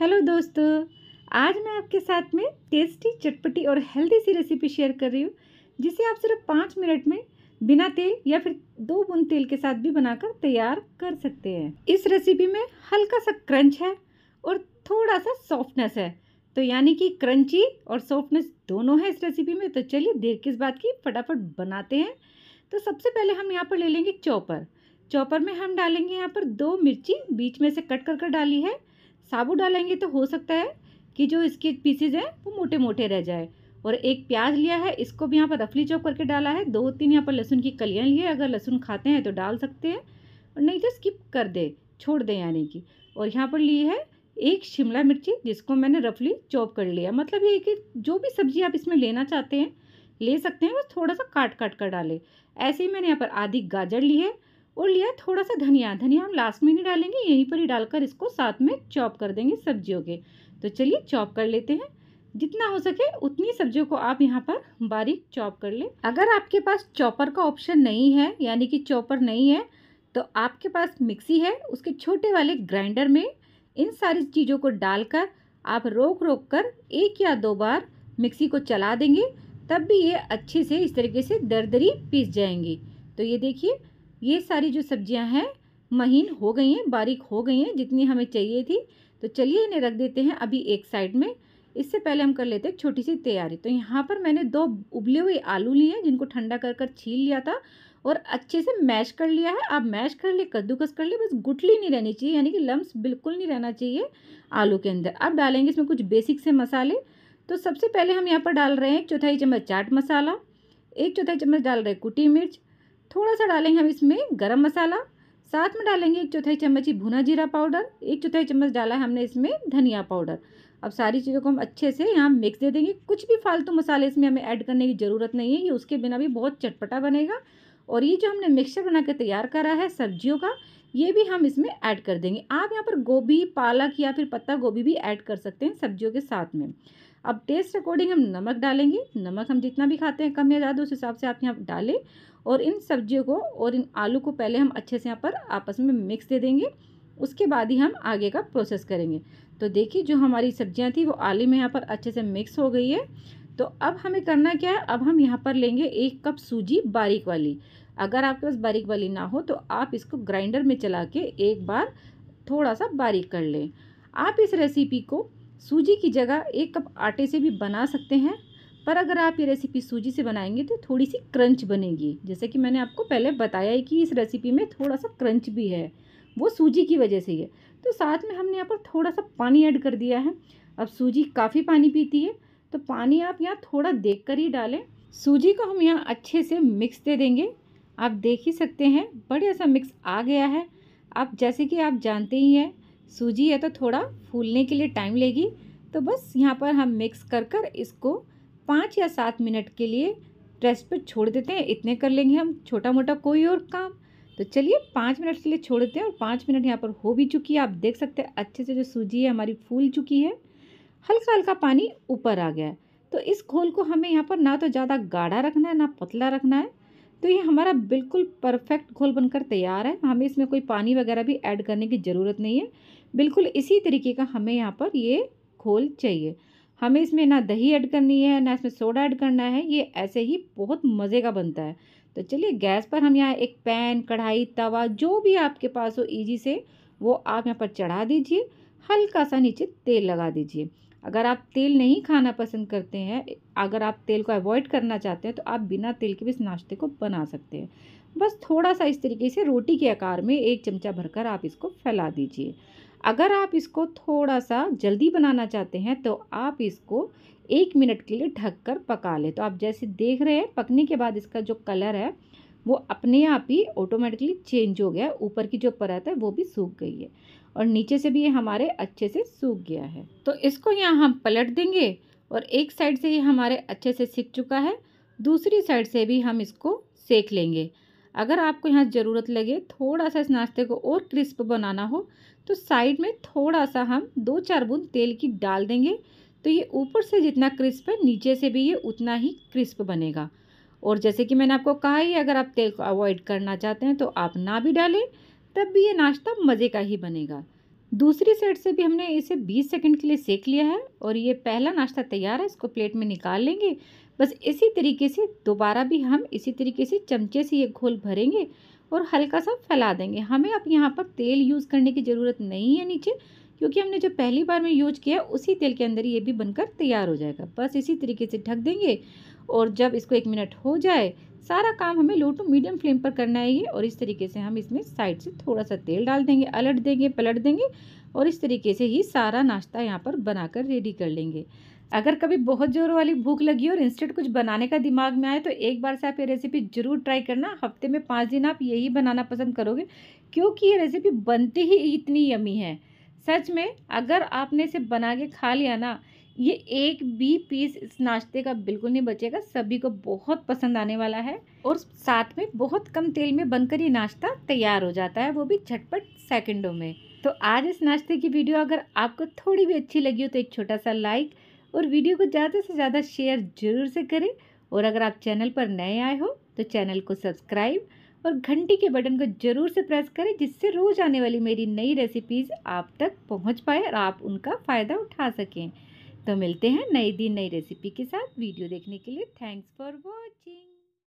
hello दोस्तों आज मैं आपके साथ में टेस्टी चटपटी और हेल्दी सी रेसिपी शेयर कर रही हूँ जिसे आप सिर्फ पाँच मिनट में बिना तेल या फिर दो बूंद तेल के साथ भी बनाकर तैयार कर सकते हैं इस रेसिपी में हल्का सा क्रंच है और थोड़ा सा सॉफ्टनेस है तो यानी कि क्रंची और सॉफ्टनेस दोनों है इस रेसिपी में तो चलिए देर किस बात की फटाफट बनाते हैं तो सबसे पहले हम यहाँ पर ले लेंगे चॉपर चॉपर में हम डालेंगे यहाँ पर दो मिर्ची बीच में से कट कर कर डाली है साबुत डालेंगे तो हो सकता है कि जो इसके पीसेज हैं वो मोटे मोटे रह जाए और एक प्याज लिया है इसको भी यहाँ पर रफली चॉप करके डाला है दो तीन यहाँ पर लहसुन की कलियाँ लिए अगर लहसुन खाते हैं तो डाल सकते हैं और नहीं तो स्किप कर दे छोड़ दें यानी कि और यहाँ पर ली है एक शिमला मिर्ची जिसको मैंने रफली चॉप कर लिया मतलब ये कि जो भी सब्ज़ी आप इसमें लेना चाहते हैं ले सकते हैं बस थोड़ा सा काट काट कर डालें ऐसे ही मैंने यहाँ पर आधी गाजर ली है और लिया थोड़ा सा धनिया धनिया हम लास्ट में नहीं डालेंगे यहीं पर ही डालकर इसको साथ में चॉप कर देंगे सब्जियों के तो चलिए चॉप कर लेते हैं जितना हो सके उतनी सब्जियों को आप यहाँ पर बारीक चॉप कर लें अगर आपके पास चॉपर का ऑप्शन नहीं है यानी कि चॉपर नहीं है तो आपके पास मिक्सी है उसके छोटे वाले ग्राइंडर में इन सारी चीज़ों को डालकर आप रोक रोक कर एक या दो बार मिक्सी को चला देंगे तब भी ये अच्छे से इस तरीके से दरदरी पीस जाएंगी तो ये देखिए ये सारी जो सब्जियां हैं महीन हो गई हैं बारीक हो गई हैं जितनी हमें चाहिए थी तो चलिए इन्हें रख देते हैं अभी एक साइड में इससे पहले हम कर लेते हैं छोटी सी तैयारी तो यहाँ पर मैंने दो उबले हुए आलू लिए हैं जिनको ठंडा कर कर छील लिया था और अच्छे से मैश कर लिया है आप मैश कर लिए कद्दूकस कर लिए बस गुटली नहीं रहनी चाहिए यानी कि लम्ब बिल्कुल नहीं रहना चाहिए आलू के अंदर अब डालेंगे इसमें कुछ बेसिक से मसाले तो सबसे पहले हम यहाँ पर डाल रहे हैं एक चौथाई चम्मच चाट मसाला एक चौथाई चम्मच डाल रहे हैं कुटी मिर्च थोड़ा सा डालेंगे हम इसमें गरम मसाला साथ में डालेंगे एक चौथाई चम्मच ही भुना जीरा पाउडर एक चौथाई चम्मच डाला है हमने इसमें धनिया पाउडर अब सारी चीज़ों को हम अच्छे से यहाँ मिक्स दे देंगे कुछ भी फालतू मसाले इसमें हमें ऐड करने की ज़रूरत नहीं है ये उसके बिना भी बहुत चटपटा बनेगा और ये जो हमने मिक्सचर बना के तैयार करा है सब्जियों का ये भी हम इसमें ऐड कर देंगे आप यहाँ पर गोभी पालक या फिर पत्ता गोभी भी ऐड कर सकते हैं सब्जियों के साथ में अब टेस्ट अकॉर्डिंग हम नमक डालेंगे नमक हम जितना भी खाते हैं कम या ज़्यादा उस हिसाब से आप यहाँ डालें और इन सब्जियों को और इन आलू को पहले हम अच्छे से यहाँ पर आपस में मिक्स दे देंगे उसके बाद ही हम आगे का प्रोसेस करेंगे तो देखिए जो हमारी सब्जियाँ थी वो आलू में यहाँ पर अच्छे से मिक्स हो गई है तो अब हमें करना क्या है अब हम यहाँ पर लेंगे एक कप सूजी बारीक वाली अगर आपके पास बारीक वाली ना हो तो आप इसको ग्राइंडर में चला के एक बार थोड़ा सा बारीक कर लें आप इस रेसिपी को सूजी की जगह एक कप आटे से भी बना सकते हैं पर अगर आप ये रेसिपी सूजी से बनाएंगे तो थोड़ी सी क्रंच बनेगी जैसे कि मैंने आपको पहले बताया है कि इस रेसिपी में थोड़ा सा क्रंच भी है वो सूजी की वजह से ही है तो साथ में हमने यहाँ पर थोड़ा सा पानी ऐड कर दिया है अब सूजी काफ़ी पानी पीती है तो पानी आप यहाँ थोड़ा देख कर ही डालें सूजी को हम यहाँ अच्छे से मिक्स दे देंगे आप देख ही सकते हैं बढ़िया सा मिक्स आ गया है आप जैसे कि आप जानते ही हैं सूजी है तो थोड़ा फूलने के लिए टाइम लेगी तो बस यहाँ पर हम मिक्स कर कर इसको पाँच या सात मिनट के लिए रेस्ट पर छोड़ देते हैं इतने कर लेंगे हम छोटा मोटा कोई और काम तो चलिए पाँच मिनट के लिए छोड़ देते हैं और पाँच मिनट यहाँ पर हो भी चुकी है आप देख सकते हैं अच्छे से जो सूजी है हमारी फूल चुकी है हल्का हल्का पानी ऊपर आ गया है तो इस घोल को हमें यहाँ पर ना तो ज़्यादा गाढ़ा रखना है ना पतला रखना है तो ये हमारा बिल्कुल परफेक्ट घोल बनकर तैयार है हमें इसमें कोई पानी वगैरह भी ऐड करने की ज़रूरत नहीं है बिल्कुल इसी तरीके का हमें यहाँ पर ये घोल चाहिए हमें इसमें ना दही ऐड करनी है ना इसमें सोडा ऐड करना है ये ऐसे ही बहुत मज़े का बनता है तो चलिए गैस पर हम यहाँ एक पैन कढ़ाई तवा जो भी आपके पास हो ईजी से वो आप यहाँ पर चढ़ा दीजिए हल्का सा नीचे तेल लगा दीजिए अगर आप तेल नहीं खाना पसंद करते हैं अगर आप तेल को अवॉइड करना चाहते हैं तो आप बिना तेल के भी इस नाश्ते को बना सकते हैं बस थोड़ा सा इस तरीके से रोटी के आकार में एक चमचा भरकर आप इसको फैला दीजिए अगर आप इसको थोड़ा सा जल्दी बनाना चाहते हैं तो आप इसको एक मिनट के लिए ढक कर पका लें तो आप जैसे देख रहे हैं पकने के बाद इसका जो कलर है वो अपने आप ही ऑटोमेटिकली चेंज हो गया है ऊपर की जो परत है वो भी सूख गई है और नीचे से भी ये हमारे अच्छे से सूख गया है तो इसको यहाँ हम पलट देंगे और एक साइड से ये हमारे अच्छे से सीख चुका है दूसरी साइड से भी हम इसको सेक लेंगे अगर आपको यहाँ ज़रूरत लगे थोड़ा सा इस नाश्ते को और क्रिस्प बनाना हो तो साइड में थोड़ा सा हम दो चार बूंद तेल की डाल देंगे तो ये ऊपर से जितना क्रिस्प है नीचे से भी ये उतना ही क्रिस्प बनेगा और जैसे कि मैंने आपको कहा ही अगर आप तेल को अवॉइड करना चाहते हैं तो आप ना भी डालें तब भी ये नाश्ता मज़े का ही बनेगा दूसरी साइड से भी हमने इसे 20 सेकंड के लिए सेक लिया है और ये पहला नाश्ता तैयार है इसको प्लेट में निकाल लेंगे बस इसी तरीके से दोबारा भी हम इसी तरीके से चमचे से ये घोल भरेंगे और हल्का सा फैला देंगे हमें अब यहाँ पर तेल यूज़ करने की ज़रूरत नहीं है नीचे क्योंकि हमने जो पहली बार में यूज किया उसी तेल के अंदर ये भी बनकर तैयार हो जाएगा बस इसी तरीके से ढक देंगे और जब इसको एक मिनट हो जाए सारा काम हमें लो टू मीडियम फ्लेम पर करना है ये और इस तरीके से हम इसमें साइड से थोड़ा सा तेल डाल देंगे अलट देंगे पलट देंगे और इस तरीके से ही सारा नाश्ता यहाँ पर बनाकर रेडी कर लेंगे अगर कभी बहुत जोर वाली भूख लगी और इंस्टेंट कुछ बनाने का दिमाग में आए तो एक बार से आप ये रेसिपी ज़रूर ट्राई करना हफ्ते में पाँच दिन आप यही बनाना पसंद करोगे क्योंकि ये रेसिपी बनती ही इतनी यमी है सच में अगर आपने इसे बना के खा लिया ना ये एक भी पीस इस नाश्ते का बिल्कुल नहीं बचेगा सभी को बहुत पसंद आने वाला है और साथ में बहुत कम तेल में बनकर ये नाश्ता तैयार हो जाता है वो भी झटपट सेकंडों में तो आज इस नाश्ते की वीडियो अगर आपको थोड़ी भी अच्छी लगी हो तो एक छोटा सा लाइक और वीडियो को ज़्यादा से ज़्यादा शेयर जरूर से करें और अगर आप चैनल पर नए आए हो तो चैनल को सब्सक्राइब और घंटी के बटन को ज़रूर से प्रेस करें जिससे रोज़ आने वाली मेरी नई रेसिपीज़ आप तक पहुंच पाए और आप उनका फ़ायदा उठा सकें तो मिलते हैं नए दिन नई रेसिपी के साथ वीडियो देखने के लिए थैंक्स फॉर वॉचिंग